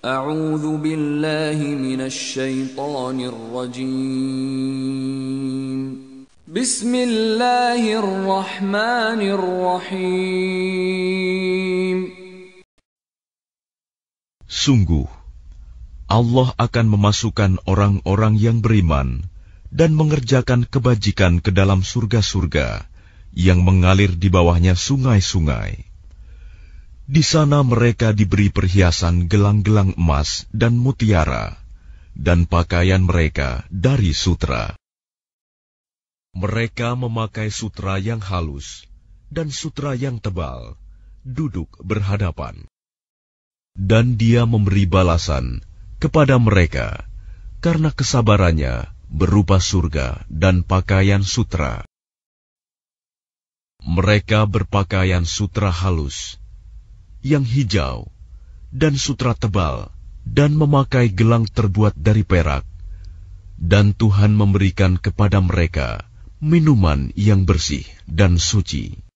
أعوذ بالله من الشيطان الرجيم بسم الله الرحمن الرحيم Sungguh, Allah akan memasukkan orang-orang yang beriman dan mengerjakan kebajikan ke dalam surga-surga yang mengalir di bawahnya sungai-sungai. Di sana mereka diberi perhiasan gelang-gelang emas dan mutiara, dan pakaian mereka dari sutra. Mereka memakai sutra yang halus dan sutra yang tebal, duduk berhadapan. Dan dia memberi balasan kepada mereka karena kesabarannya berupa surga dan pakaian sutra. Mereka berpakaian sutra halus, yang hijau, dan sutra tebal, dan memakai gelang terbuat dari perak. Dan Tuhan memberikan kepada mereka minuman yang bersih dan suci.